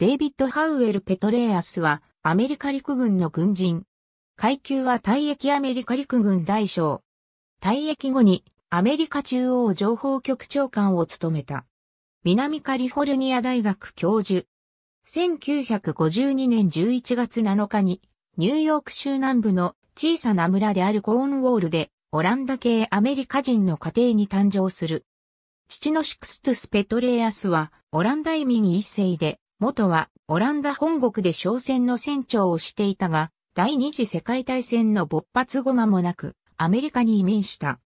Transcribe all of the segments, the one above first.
デイビッド・ハウエル・ペトレアスは、アメリカ陸軍の軍人。階級は退役アメリカ陸軍大将。退役後に、アメリカ中央情報局長官を務めた。南カリフォルニア大学教授。1952年11月7日に、ニューヨーク州南部の小さな村であるコーンウォールで、オランダ系アメリカ人の家庭に誕生する。父のシクストゥス・ペトレアスは、オランダ移民一世で、元はオランダ本国で商船の船長をしていたが、第二次世界大戦の勃発後間もなく、アメリカに移民した。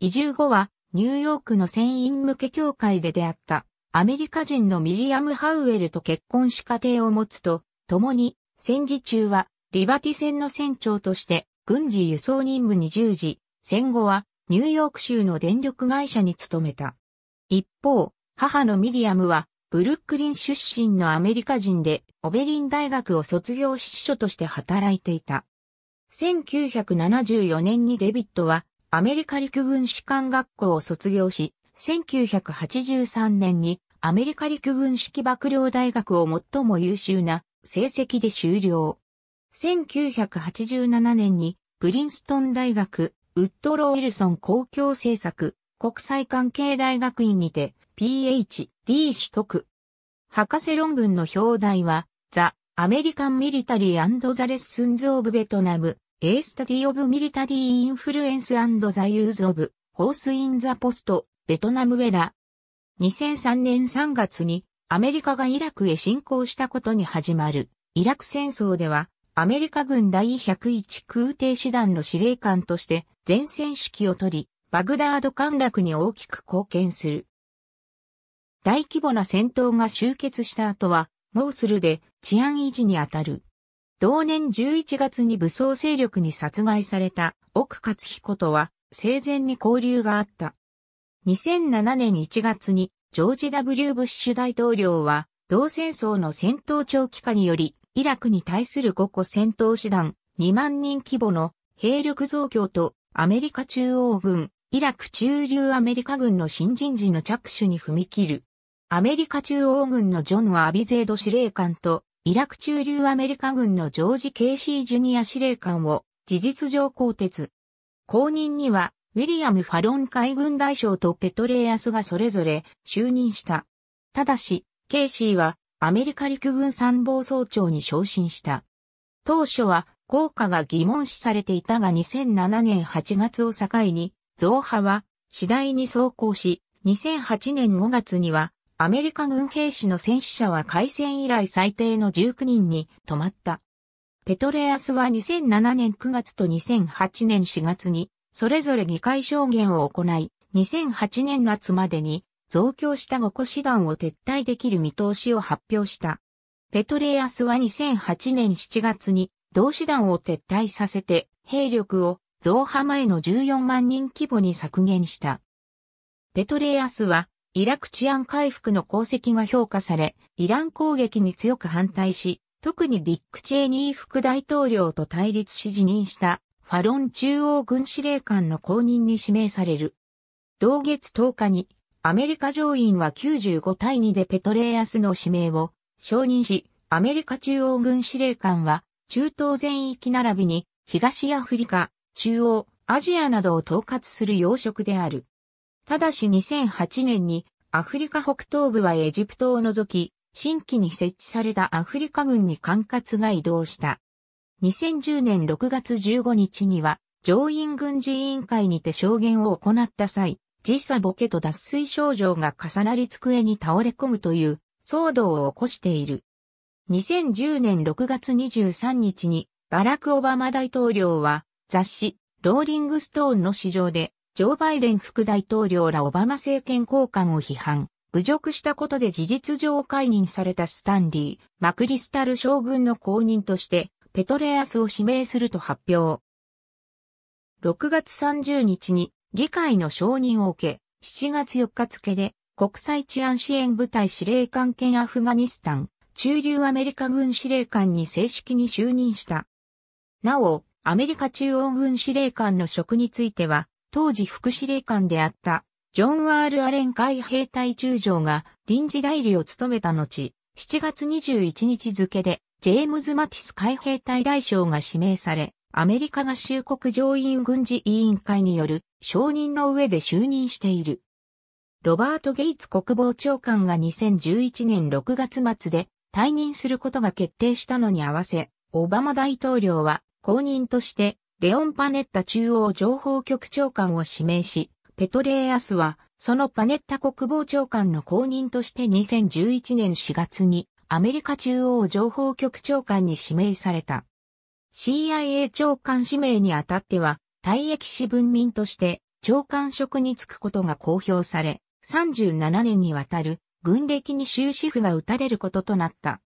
移住後は、ニューヨークの船員向け協会で出会った、アメリカ人のミリアム・ハウエルと結婚し家庭を持つと、共に、戦時中は、リバティ船の船長として、軍事輸送任務に従事、戦後は、ニューヨーク州の電力会社に勤めた。一方、母のミリアムは、ブルックリン出身のアメリカ人で、オベリン大学を卒業し司書として働いていた。1974年にデビットは、アメリカ陸軍士官学校を卒業し、1983年にアメリカ陸軍式幕僚大学を最も優秀な成績で修了。1987年にプリンストン大学ウッドロー・ウィルソン公共政策国際関係大学院にて PH D 取得。博士論文の表題は、The Military American and the Lessons of v i e t n A m A Study of Military Influence and the Use of Force in the Post v i e ベトナム Era。2003年3月にアメリカがイラクへ侵攻したことに始まるイラク戦争ではアメリカ軍第101空挺師団の司令官として前線指揮を取りバグダード陥落に大きく貢献する。大規模な戦闘が終結した後は、モースルで治安維持にあたる。同年11月に武装勢力に殺害された奥勝彦とは生前に交流があった。2007年1月にジョージ・ W・ ブッシュ大統領は同戦争の戦闘長期化によりイラクに対する5個戦闘師団2万人規模の兵力増強とアメリカ中央軍、イラク駐留アメリカ軍の新人事の着手に踏み切る。アメリカ中央軍のジョン・はアビゼード司令官と、イラク中流アメリカ軍のジョージ・ケイシー・ジュニア司令官を事実上更迭。後任には、ウィリアム・ファロン海軍大将とペトレイアスがそれぞれ就任した。ただし、ケイシーはアメリカ陸軍参謀総長に昇進した。当初は効果が疑問視されていたが2007年8月を境に、増派は次第に走行し、2008年5月にはアメリカ軍兵士の戦死者は開戦以来最低の19人に止まった。ペトレアスは2007年9月と2008年4月に、それぞれ議会証言を行い、2008年夏までに増強した五個師団を撤退できる見通しを発表した。ペトレアスは2008年7月に同師団を撤退させて兵力を増派前の14万人規模に削減した。ペトレアスはイラク治安回復の功績が評価され、イラン攻撃に強く反対し、特にディック・チェーニー副大統領と対立し辞任したファロン中央軍司令官の後任に指名される。同月10日にアメリカ上院は95対2でペトレアスの指名を承認し、アメリカ中央軍司令官は中東全域並びに東アフリカ、中央、アジアなどを統括する要職である。ただし2008年にアフリカ北東部はエジプトを除き、新規に設置されたアフリカ軍に管轄が移動した。2010年6月15日には、上院軍事委員会にて証言を行った際、時差ボケと脱水症状が重なり机に倒れ込むという騒動を起こしている。2010年6月23日にバラク・オバマ大統領は雑誌ローリングストーンの市場でジョー・バイデン副大統領らオバマ政権高官を批判、侮辱したことで事実上解任されたスタンリー、マクリスタル将軍の後任として、ペトレアスを指名すると発表。6月30日に議会の承認を受け、7月4日付で国際治安支援部隊司令官兼アフガニスタン、中流アメリカ軍司令官に正式に就任した。なお、アメリカ中央軍司令官の職については、当時副司令官であった、ジョン・アール・アレン海兵隊中将が臨時代理を務めた後、7月21日付で、ジェームズ・マティス海兵隊大将が指名され、アメリカ合衆国上院軍事委員会による承認の上で就任している。ロバート・ゲイツ国防長官が2011年6月末で退任することが決定したのに合わせ、オバマ大統領は公認としてレオン・パネッタ中央情報局長官を指名し、ペトレーアスは、そのパネッタ国防長官の後任として2011年4月にアメリカ中央情報局長官に指名された。CIA 長官指名にあたっては、退役士文民として長官職に就くことが公表され、37年にわたる軍歴に終止符が打たれることとなった。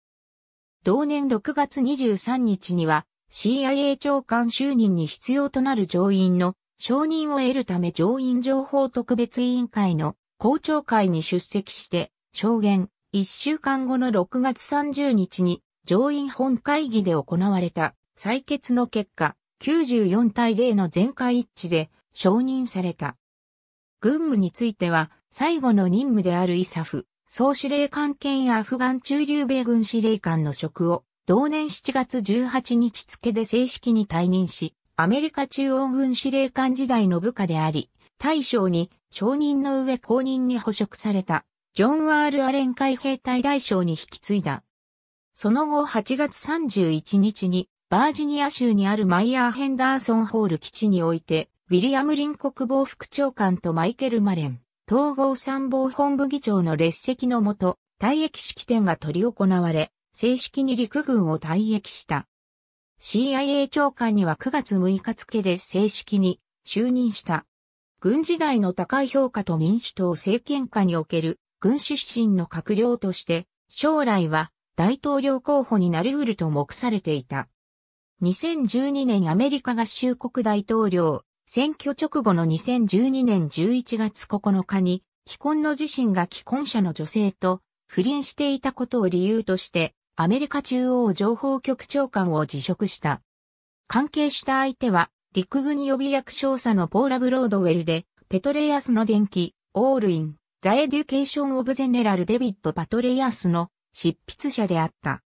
同年6月23日には CIA 長官就任に必要となる上院の承認を得るため上院情報特別委員会の公聴会に出席して証言1週間後の6月30日に上院本会議で行われた採決の結果94対0の全会一致で承認された。軍務については最後の任務であるイサフ総司令官兼アフガン駐留米軍司令官の職を同年7月18日付で正式に退任し、アメリカ中央軍司令官時代の部下であり、大将に承認の上公認に捕食された、ジョン・アール・アレン海兵隊大将に引き継いだ。その後8月31日に、バージニア州にあるマイヤー・ヘンダーソン・ホール基地において、ウィリアム・リン国防副長官とマイケル・マレン、統合参謀本部議長の列席のもと、退役式典が執り行われ、正式に陸軍を退役した。CIA 長官には9月6日付で正式に就任した。軍時代の高い評価と民主党政権下における軍出身の閣僚として将来は大統領候補になり得ると目されていた。2012年アメリカ合衆国大統領選挙直後の2012年11月9日に既婚の自身が既婚者の女性と不倫していたことを理由としてアメリカ中央情報局長官を辞職した。関係した相手は、陸軍予備役少佐のポーラ・ブロードウェルで、ペトレイアスの電気、オールイン、ザ・エデュケーション・オブ・ゼネラル・デビッド・パトレイアスの執筆者であった。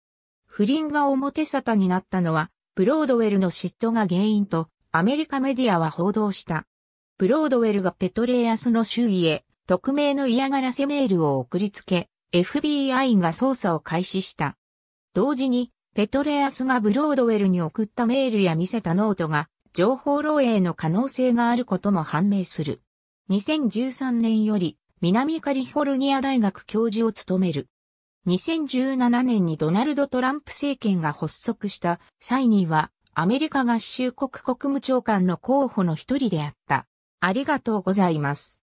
不倫が表沙汰になったのは、ブロードウェルの嫉妬が原因と、アメリカメディアは報道した。ブロードウェルがペトレイアスの周囲へ、匿名の嫌がらせメールを送りつけ、FBI が捜査を開始した。同時に、ペトレアスがブロードウェルに送ったメールや見せたノートが、情報漏洩の可能性があることも判明する。2013年より、南カリフォルニア大学教授を務める。2017年にドナルド・トランプ政権が発足した際には、アメリカ合衆国国務長官の候補の一人であった。ありがとうございます。